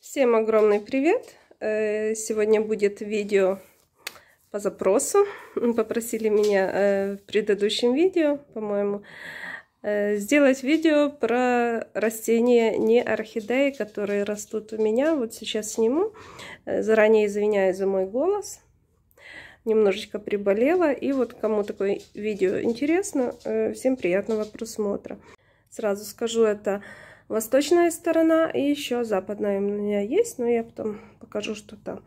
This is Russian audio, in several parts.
Всем огромный привет! Э, сегодня будет видео по запросу. Попросили меня э, в предыдущем видео, по-моему, э, сделать видео про растения не орхидеи, которые растут у меня. Вот сейчас сниму. Заранее извиняюсь за мой голос. Немножечко приболела. И вот кому такое видео интересно, всем приятного просмотра. Сразу скажу, это восточная сторона и еще западная у меня есть, но я потом покажу, что то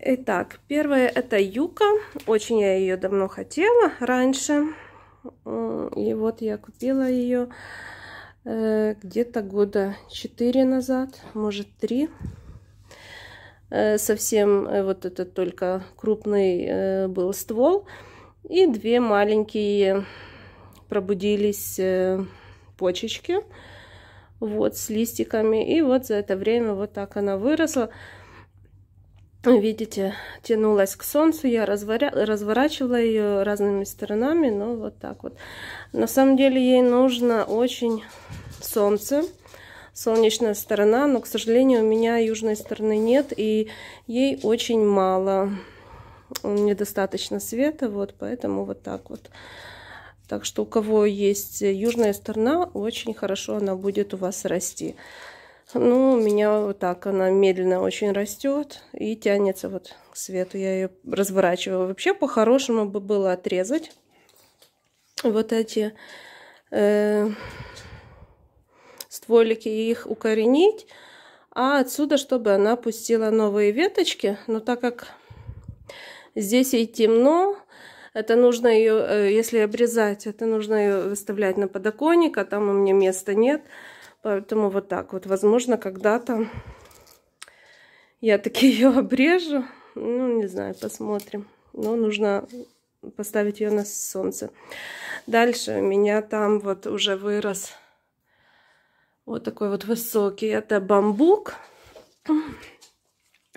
Итак, первое это юка. Очень я ее давно хотела раньше. И вот я купила ее э, где-то года 4 назад, может 3. Э, совсем э, вот это только крупный был ствол. И две маленькие пробудились почечки вот с листиками. И вот за это время вот так она выросла. Видите, тянулась к солнцу, я разворя... разворачивала ее разными сторонами, но вот так вот. На самом деле ей нужно очень солнце, солнечная сторона, но, к сожалению, у меня южной стороны нет, и ей очень мало, недостаточно света, вот поэтому вот так вот. Так что у кого есть э, южная сторона, очень хорошо она будет у вас расти. Ну, у меня вот так она медленно очень растет и тянется вот к свету. Я ее разворачиваю. Вообще, по-хорошему бы было отрезать вот эти э, стволики и их укоренить. А отсюда, чтобы она пустила новые веточки. Но так как здесь и темно, это нужно ее, э, если обрезать, это нужно ее выставлять на подоконник, а там у меня места нет. Поэтому вот так вот. Возможно, когда-то я таки ее обрежу. Ну, не знаю, посмотрим. Но нужно поставить ее на солнце. Дальше у меня там вот уже вырос вот такой вот высокий. Это бамбук.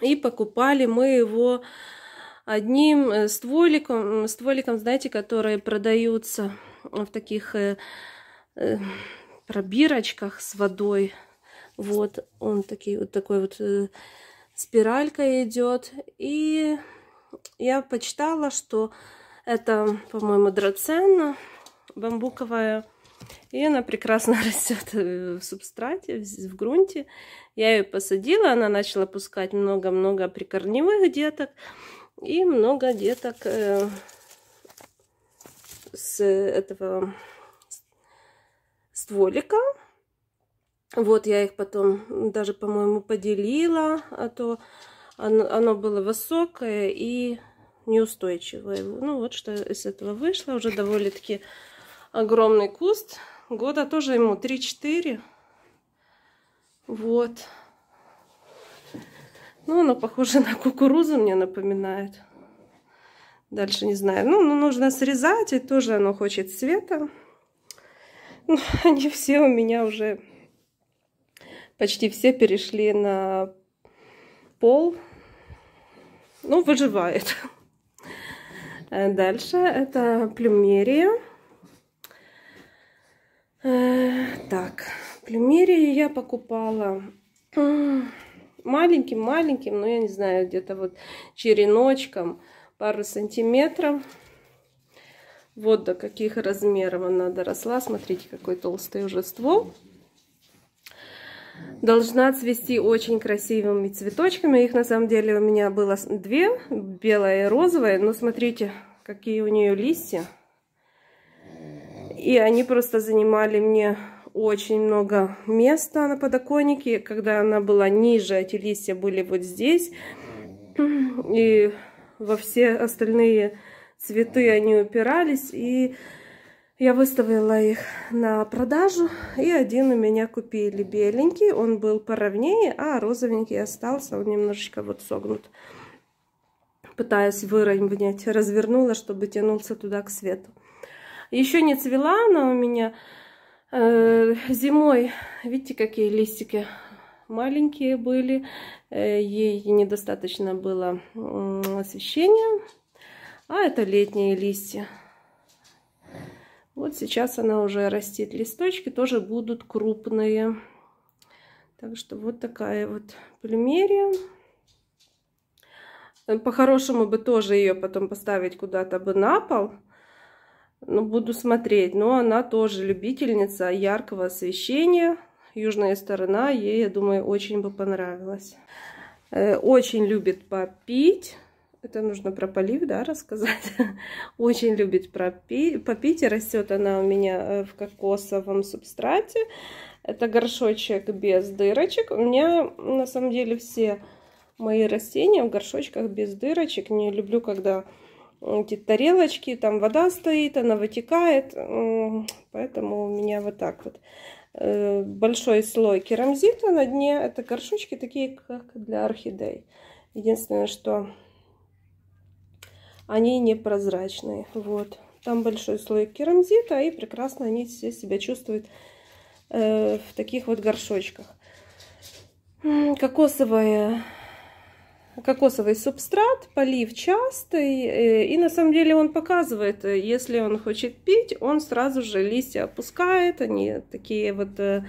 И покупали мы его одним э, стволиком, стволиком, знаете, которые продаются в таких э, э, пробирочках с водой. Вот он такие, вот такой вот спиралька идет. И я почитала, что это, по-моему, драцена бамбуковая. И она прекрасно растет в субстрате, в грунте. Я ее посадила, она начала пускать много-много прикорневых деток. И много деток э, с этого стволика. Вот я их потом даже, по-моему, поделила, а то оно, оно было высокое и неустойчивое. Ну вот что из этого вышло. Уже довольно-таки огромный куст. Года тоже ему 3-4. Вот. Ну, оно похоже на кукурузу, мне напоминает. Дальше не знаю. Ну, ну, нужно срезать, и тоже оно хочет света. Ну, они все у меня уже... Почти все перешли на пол. Ну, выживает. А дальше это плюмерия. Э, так, плюмерию я покупала маленьким-маленьким, ну, я не знаю, где-то вот череночком пару сантиметров. Вот до каких размеров она доросла. Смотрите, какой толстый уже ствол. Должна цвести очень красивыми цветочками. Их на самом деле у меня было две, белая и розовая. Но смотрите, какие у нее листья. И они просто занимали мне очень много места на подоконнике. Когда она была ниже, эти листья были вот здесь. И во все остальные цветы они упирались. И я выставила их на продажу. И один у меня купили беленький. Он был поровнее, а розовенький остался. Он немножечко вот согнут. Пытаясь выровнять, развернула, чтобы тянулся туда к свету. Еще не цвела она у меня. Э, зимой, видите, какие листики маленькие были, э, ей недостаточно было освещения, а это летние листья. Вот сейчас она уже растет, листочки тоже будут крупные. Так что вот такая вот плюмерия. Э, по-хорошему бы тоже ее потом поставить куда-то бы на пол, ну, буду смотреть. Но она тоже любительница яркого освещения. Южная сторона ей, я думаю, очень бы понравилась. Э, очень любит попить. Это нужно про полив, да, рассказать. Очень любит пропить, попить. и Растет она у меня э, в кокосовом субстрате. Это горшочек без дырочек. У меня, на самом деле, все мои растения в горшочках без дырочек. Не люблю, когда эти тарелочки, там вода стоит, она вытекает, поэтому у меня вот так вот э, большой слой керамзита на дне. Это горшочки такие, как для орхидей. Единственное, что они непрозрачные. Вот. Там большой слой керамзита, и прекрасно они все себя чувствуют э, в таких вот горшочках. Кокосовая кокосовый субстрат, полив частый, э, и на самом деле он показывает, э, если он хочет пить, он сразу же листья опускает, они такие вот э,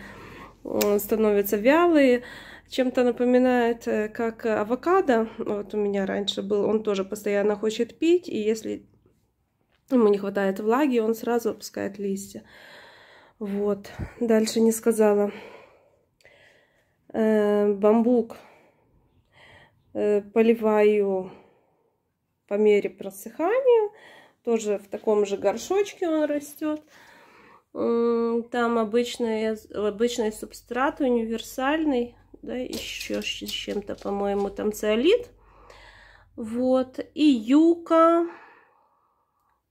становятся вялые, чем-то напоминает, как авокадо, вот у меня раньше был, он тоже постоянно хочет пить, и если ему не хватает влаги, он сразу опускает листья. Вот, дальше не сказала. Бамбук Э, поливаю по мере просыхания. Тоже в таком же горшочке он растет. Там обычный, обычный субстрат, универсальный, да, еще с чем-то, по-моему, там циолит. Вот, и юка,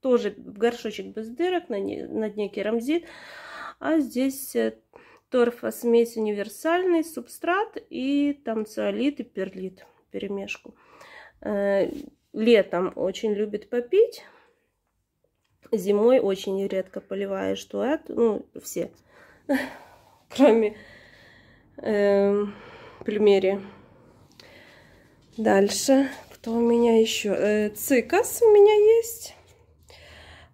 тоже горшочек без дырок, на, не, на дне керамзит. А здесь э, торфосмесь универсальный, субстрат и там циолит и перлит перемешку. Э, летом очень любит попить, зимой очень редко поливаешь туэт, ну, все, кроме э, эм, плюмерии. Дальше, кто у меня еще? Э, цикас у меня есть.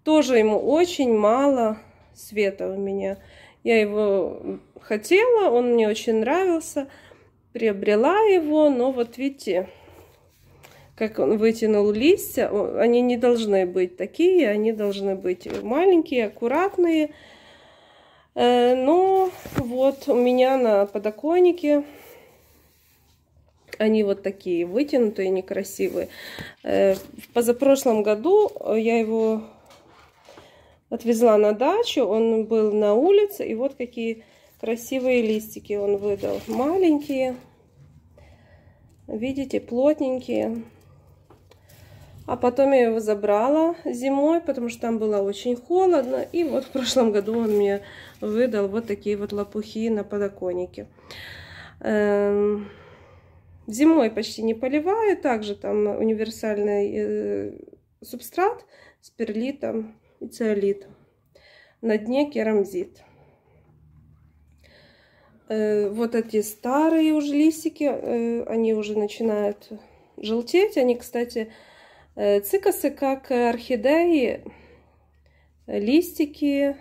Тоже ему очень мало света у меня. Я его хотела, он мне очень нравился приобрела его, но вот видите, как он вытянул листья, они не должны быть такие, они должны быть маленькие, аккуратные. Э, но вот у меня на подоконнике они вот такие вытянутые, некрасивые. Э, в позапрошлом году я его отвезла на дачу, он был на улице, и вот какие Красивые листики он выдал. Маленькие. Видите, плотненькие. А потом я его забрала зимой, потому что там было очень холодно. И вот в прошлом году он мне выдал вот такие вот лопухи на подоконнике. Эм, зимой почти не поливаю. Также там универсальный э, субстрат с перлитом и циолитом. На дне керамзит. Э, вот эти старые уже листики, э, они уже начинают желтеть. Они, кстати, э, цикасы, как орхидеи, листики,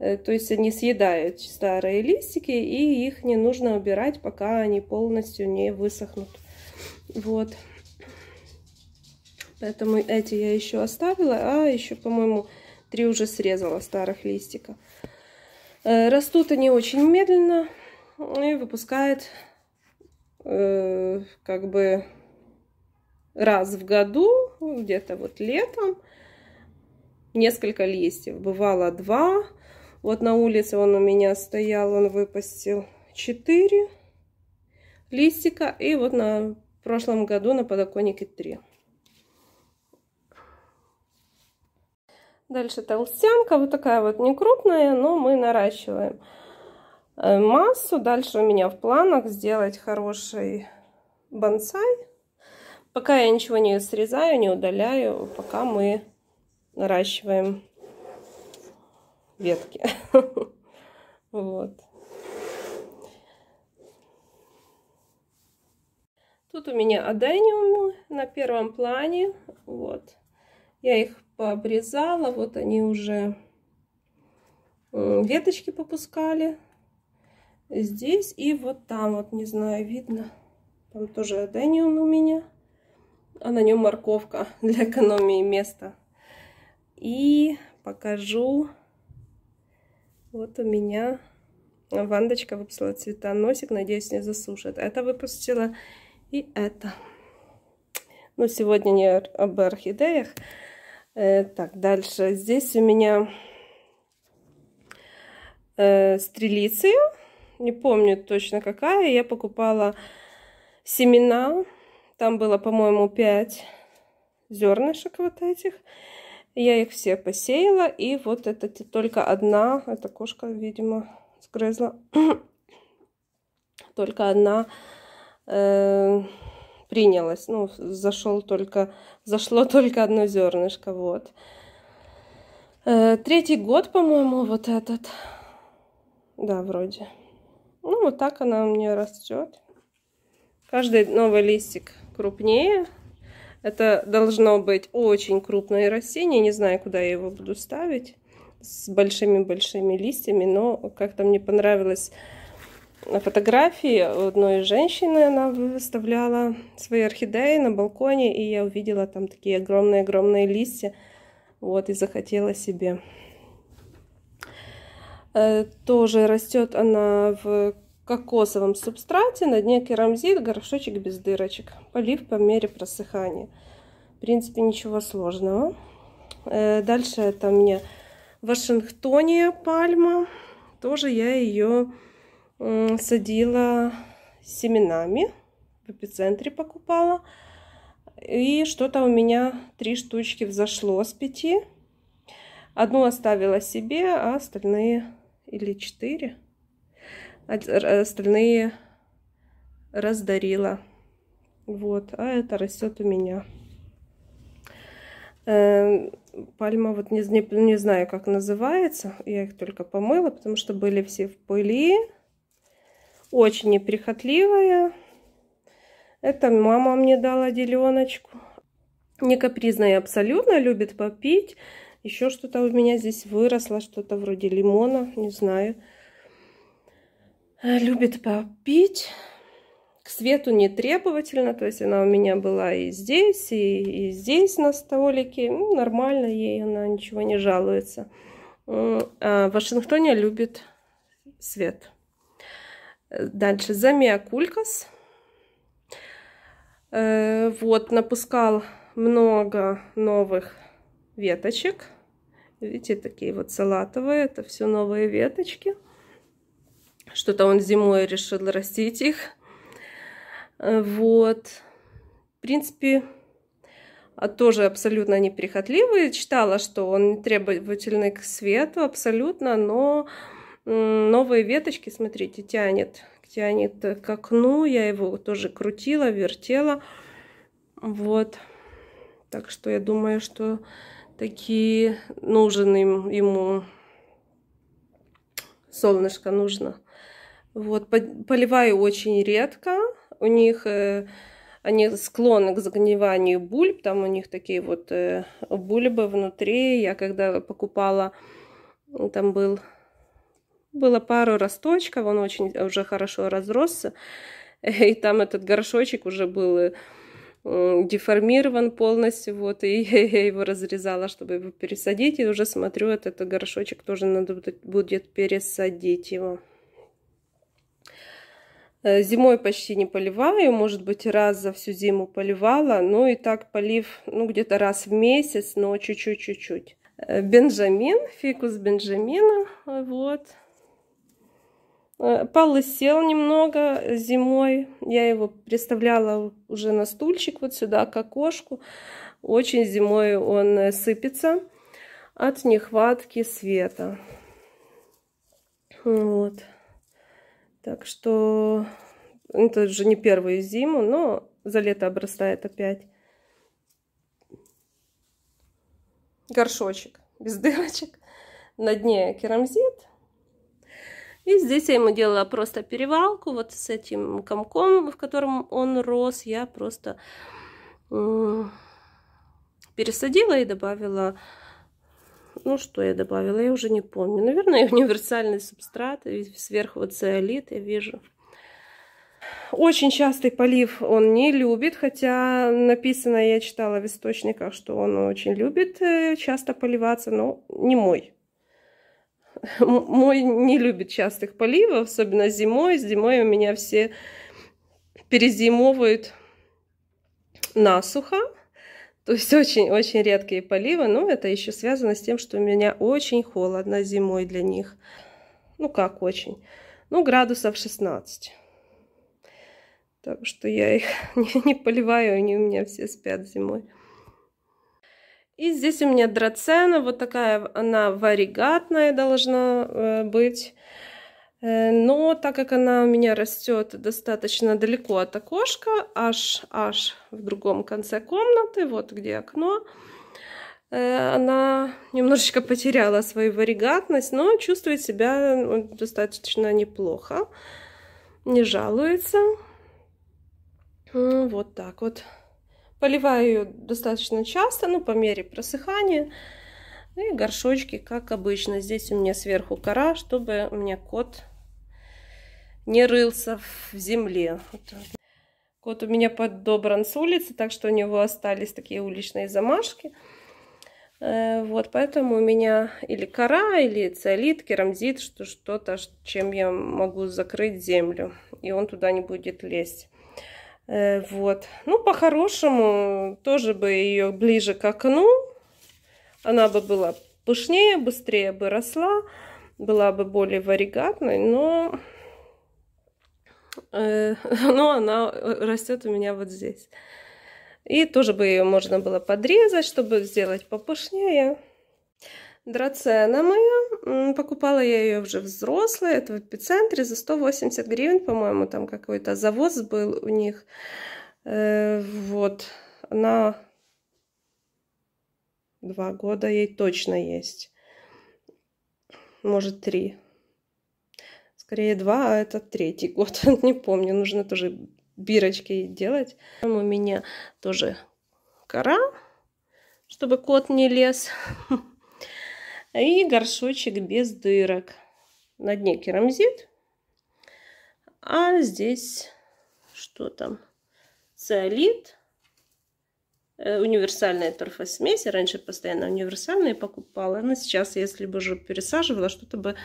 э, то есть они съедают старые листики, и их не нужно убирать, пока они полностью не высохнут. Вот. Поэтому эти я еще оставила, а еще, по-моему, три уже срезала старых листиков. Э, растут они очень медленно и выпускают э, как бы раз в году, где-то вот летом, несколько листьев. Бывало два. Вот на улице он у меня стоял, он выпустил четыре листика. И вот на прошлом году на подоконнике три. Дальше толстянка, вот такая вот не крупная, но мы наращиваем э, массу. Дальше у меня в планах сделать хороший бонсай. Пока я ничего не срезаю, не удаляю, пока мы наращиваем ветки. Вот. Тут у меня адениум на первом плане. Вот. Я их пообрезала, вот они уже веточки попускали. Здесь и вот там, вот не знаю, видно. Там тоже адениум у меня, а на нем морковка для экономии места. И покажу, вот у меня Вандочка выпустила цветоносик, надеюсь, не засушит. Это выпустила и это. Но сегодня не об орхидеях. Э, так, дальше. Здесь у меня э, стрелицы. Не помню точно какая. Я покупала семена. Там было, по-моему, 5 зернышек вот этих. Я их все посеяла. И вот это только одна. Эта кошка, видимо, сгрызла. только одна э, принялось. Ну, зашел только, зашло только одно зернышко, вот. Э, третий год, по-моему, вот этот. Да, вроде. Ну, вот так она у меня растет. Каждый новый листик крупнее. Это должно быть очень крупное растение. Не знаю, куда я его буду ставить. С большими-большими листьями. Но как-то мне понравилось на фотографии одной женщины, она выставляла свои орхидеи на балконе, и я увидела там такие огромные-огромные листья, вот, и захотела себе. Э, тоже растет она в кокосовом субстрате, на дне керамзит, горшочек без дырочек, полив по мере просыхания. В принципе, ничего сложного. Э, дальше это у меня Вашингтония пальма, тоже я ее... Её садила семенами, в эпицентре покупала. И что-то у меня три штучки взошло с пяти. Одну оставила себе, а остальные или четыре. Остальные раздарила. Вот, а это растет у меня. Эм, пальма, вот не, не, не знаю, как называется. Я их только помыла, потому что были все в пыли. Очень неприхотливая. Это мама мне дала деленочку. Не капризная абсолютно, любит попить. Еще что-то у меня здесь выросло, что-то вроде лимона, не знаю. Любит попить. К свету не требовательно, то есть она у меня была и здесь, и, и здесь на столике. Ну, нормально ей, она ничего не жалуется. А в Вашингтоне любит свет. Дальше замиокулькас. Э, вот, напускал много новых веточек. Видите, такие вот салатовые. Это все новые веточки. Что-то он зимой решил растить их. Э, вот. В принципе, а, тоже абсолютно неприхотливый. Читала, что он требовательный к свету абсолютно, но новые веточки, смотрите, тянет, тянет э, к окну. Я его тоже крутила, вертела. Вот. Так что я думаю, что такие нужен им, ему солнышко нужно. Вот, поливаю очень редко. У них э, они склонны к загниванию бульб. Там у них такие вот э, бульбы внутри. Я когда покупала, там был было пару росточков, он очень э, уже хорошо разросся. И там этот горшочек уже был э, деформирован полностью, вот, и я его разрезала, чтобы его пересадить, и уже смотрю, этот, этот горшочек тоже надо будет пересадить его. Э, зимой почти не поливаю, может быть, раз за всю зиму поливала, но и так полив, ну, где-то раз в месяц, но чуть-чуть-чуть-чуть. Бенджамин, фикус Бенджамина, вот, Э, Паллы сел немного зимой. Я его представляла уже на стульчик вот сюда, к окошку. Очень зимой он э, сыпется от нехватки света. Вот. Так что ну, это уже не первую зиму, но за лето обрастает опять. Горшочек без дырочек. На дне керамзит и здесь я ему делала просто перевалку, вот с этим комком, в котором он рос, я просто пересадила и добавила, ну что я добавила, я уже не помню, наверное, универсальный субстрат, сверху вот циолит, я вижу. Очень частый полив он не любит, хотя написано, я читала в источниках, что он очень любит э, часто поливаться, но не мой. мой не любит частых поливов, особенно зимой. Зимой у меня все перезимовывают насухо. То есть очень-очень редкие поливы, но это еще связано с тем, что у меня очень холодно зимой для них. Ну как очень? Ну градусов 16. Так что я их не, не поливаю, они у меня все спят зимой. И здесь у меня драцена, вот такая она варигатная должна э, быть. Э, но так как она у меня растет достаточно далеко от окошка, аж, аж в другом конце комнаты, вот где окно, э, она немножечко потеряла свою варигатность, но чувствует себя ну, достаточно неплохо, не жалуется. Вот так вот. Поливаю ее достаточно часто, ну, по мере просыхания. Ну и горшочки, как обычно. Здесь у меня сверху кора, чтобы у меня кот не рылся в земле. Кот у меня подобран с улицы, так что у него остались такие уличные замашки. Э, вот, поэтому у меня или кора, или циолит, керамзит, что-то, чем я могу закрыть землю, и он туда не будет лезть. Э, вот. Ну, по-хорошему, тоже бы ее ближе к окну. Она бы была пышнее, быстрее бы росла, была бы более варигатной, но, э, но она э, растет у меня вот здесь. И тоже бы ее можно было подрезать, чтобы сделать попышнее. Драцена моя. Покупала я ее уже взрослая. Это в эпицентре за 180 гривен, по-моему, там какой-то завоз был у них. Э, вот. Она два года ей точно есть. Может, три. Скорее два, а это третий год. Не помню, нужно тоже бирочки делать. Там у меня тоже кора, чтобы кот не лез. и горшочек без дырок. На дне керамзит, а здесь что там? Циолит, э, универсальная торфосмесь. Я раньше постоянно универсальные покупала, но сейчас, если бы уже пересаживала, что-то бы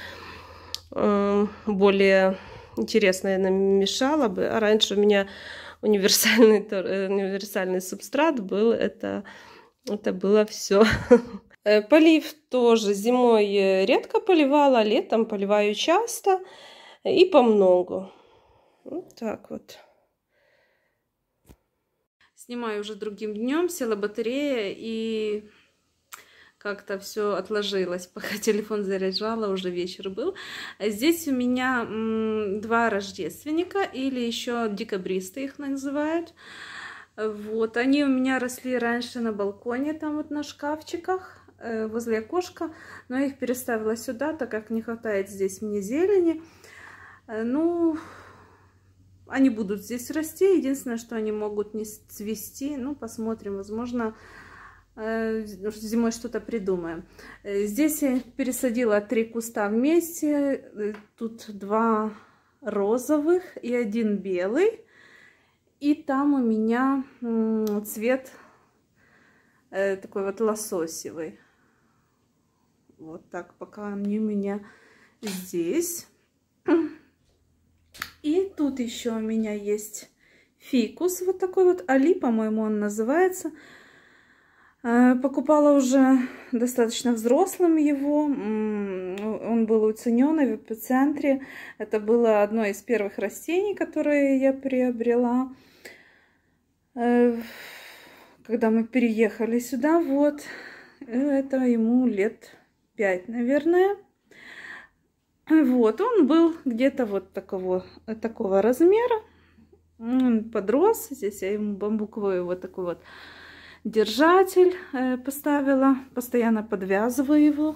э, более интересное намешала бы. А раньше у меня универсальный, э, универсальный субстрат был, это, это было все Э, полив тоже зимой э, редко поливала, а летом поливаю часто и помногу. Вот так вот. Снимаю уже другим днем, села батарея и как-то все отложилось, пока телефон заряжала, уже вечер был. Здесь у меня два рождественника, или еще декабристы их называют. Вот, они у меня росли раньше на балконе, там вот на шкафчиках. Э, возле окошка, но я их переставила сюда, так как не хватает здесь мне зелени. Э, ну, они будут здесь расти, единственное, что они могут не цвести, ну, посмотрим, возможно, э, зимой что-то придумаем. Здесь я пересадила три куста вместе, тут два розовых и один белый, и там у меня цвет такой вот лососевый. Вот так, пока они у меня здесь. И тут еще у меня есть фикус, вот такой вот, Али, по-моему, он называется. Э, покупала уже достаточно взрослым его, он был уценен в эпицентре. Это было одно из первых растений, которые я приобрела, э, когда мы переехали сюда. Вот, э, это ему лет 5, наверное. Вот, он был где-то вот такого, такого размера. Он подрос, здесь я ему бамбуковый вот такой вот держатель э, поставила, постоянно подвязываю его.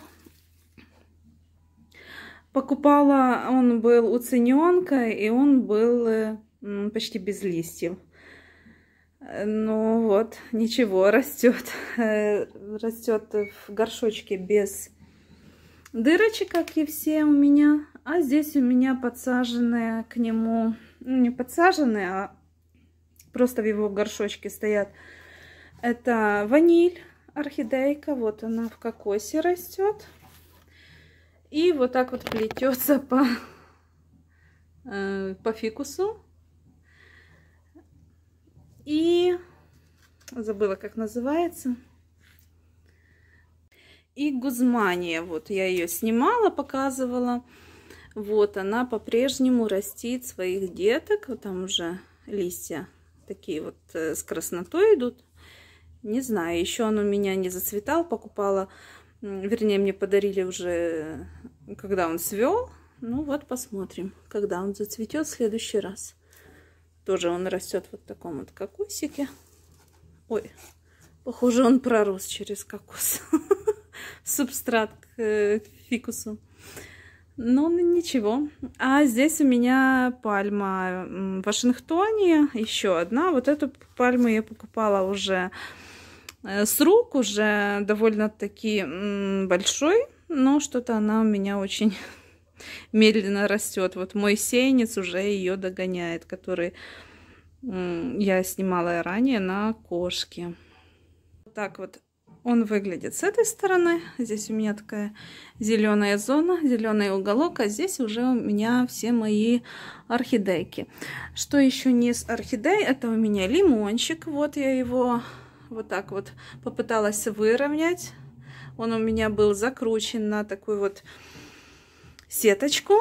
Покупала, он был у и он был э, почти без листьев. Ну вот, ничего, растет. Э, растет в горшочке без дырочек, как и все у меня. А здесь у меня подсаженные к нему, ну не подсаженные, а просто в его горшочке стоят. Это ваниль, орхидейка, вот она в кокосе растет. И вот так вот плетется по, э, по фикусу. И забыла, как называется и Гузмания. Вот я ее снимала, показывала. Вот она по-прежнему растит своих деток. Вот там уже листья такие вот э, с краснотой идут. Не знаю, еще он у меня не зацветал, покупала, вернее, мне подарили уже, э, когда он свел. Ну вот посмотрим, когда он зацветет в следующий раз. Тоже он растет вот в таком вот кокосике. Ой, похоже, он пророс через кокос. субстрат к э, фикусу. Но ну, ничего. А здесь у меня пальма в Вашингтоне. Еще одна. Вот эту пальму я покупала уже э, с рук. Уже довольно-таки большой. Но что-то она у меня очень медленно растет. Вот мой сеянец уже ее догоняет, который я снимала ранее на кошке. Так вот он выглядит с этой стороны. Здесь у меня такая зеленая зона, зеленый уголок, а здесь уже у меня все мои орхидейки. Что еще не с орхидей, это у меня лимончик. Вот я его вот так вот попыталась выровнять. Он у меня был закручен на такую вот сеточку.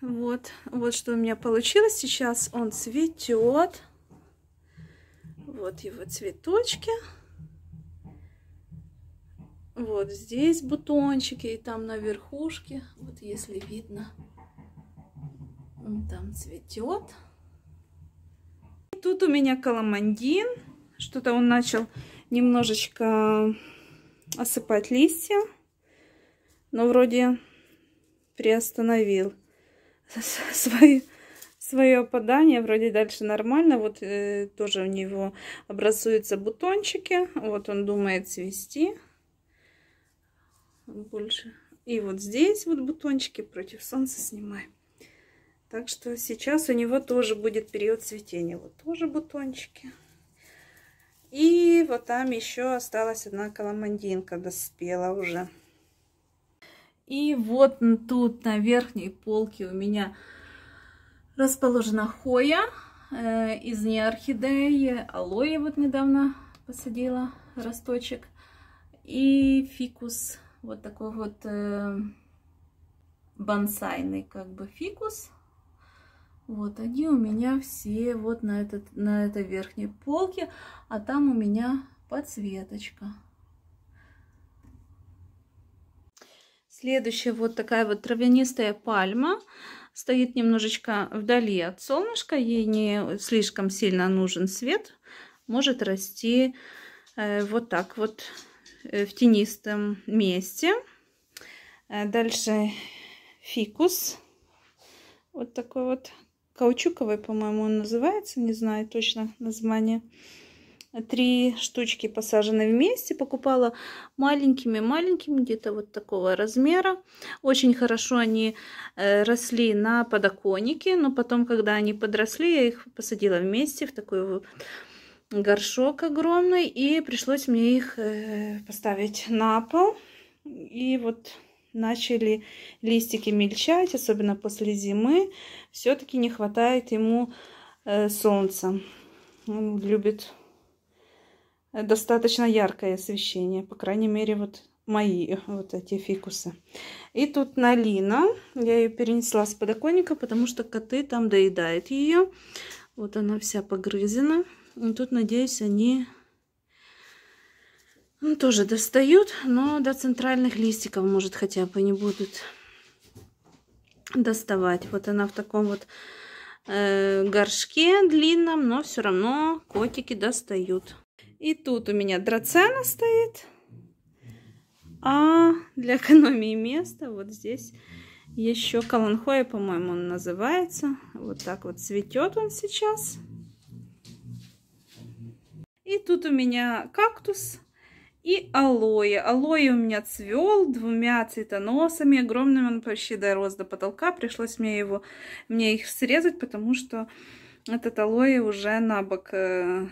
Вот, вот что у меня получилось. Сейчас он цветет. Вот его цветочки. Вот здесь бутончики, и там на верхушке, вот если видно, он там цветет. И тут у меня каламандин. Что-то он начал немножечко осыпать листья, но вроде приостановил свои свое опадание вроде дальше нормально вот э, тоже у него образуются бутончики вот он думает цвести больше. И вот здесь вот бутончики против солнца снимаем. Так что сейчас у него тоже будет период цветения. Вот тоже бутончики. И вот там еще осталась одна коломандинка доспела уже. И вот тут на верхней полке у меня расположена хоя э, из неорхидеи. Алоэ вот недавно посадила росточек. И фикус вот такой вот э, бонсайный как бы фикус. Вот они у меня все вот на, этот, на этой верхней полке, а там у меня подсветочка. Следующая вот такая вот травянистая пальма. Стоит немножечко вдали от солнышка, ей не слишком сильно нужен свет. Может расти э, вот так вот Э, в тенистом месте. Э, дальше фикус. Вот такой вот каучуковый, по-моему, он называется. Не знаю точно название. Три штучки посажены вместе. Покупала маленькими-маленькими, где-то вот такого размера. Очень хорошо они э, росли на подоконнике. Но потом, когда они подросли, я их посадила вместе в такую горшок огромный, и пришлось мне их э, поставить на пол. И вот начали листики мельчать, особенно после зимы. Все-таки не хватает ему э, солнца. Он любит достаточно яркое освещение, по крайней мере, вот мои вот эти фикусы. И тут Налина, я ее перенесла с подоконника, потому что коты там доедают ее. Вот она вся погрызена. Ну тут, надеюсь, они ну, тоже достают, но до центральных листиков, может, хотя бы не будут доставать. Вот она в таком вот э, горшке длинном, но все равно котики достают. И тут у меня драцена стоит. А для экономии места вот здесь еще каланхоя, по-моему, он называется. Вот так вот цветет он сейчас. Тут у меня кактус и алоэ. Алоэ у меня цвел двумя цветоносами. Огромный он почти дорос до потолка. Пришлось мне его, мне их срезать, потому что этот алоэ уже на бок э,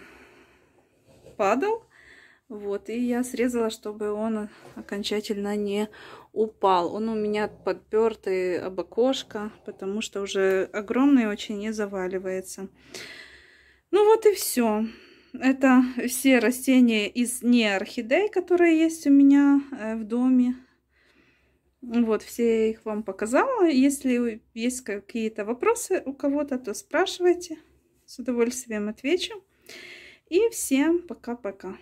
падал. Вот, и я срезала, чтобы он окончательно не упал. Он у меня подпертый об окошко, потому что уже огромный очень и заваливается. Ну вот и все. Это все растения из не орхидей, которые есть у меня э, в доме. Вот, все их вам показала. Если есть какие-то вопросы у кого-то, то спрашивайте. С удовольствием отвечу. И всем пока-пока.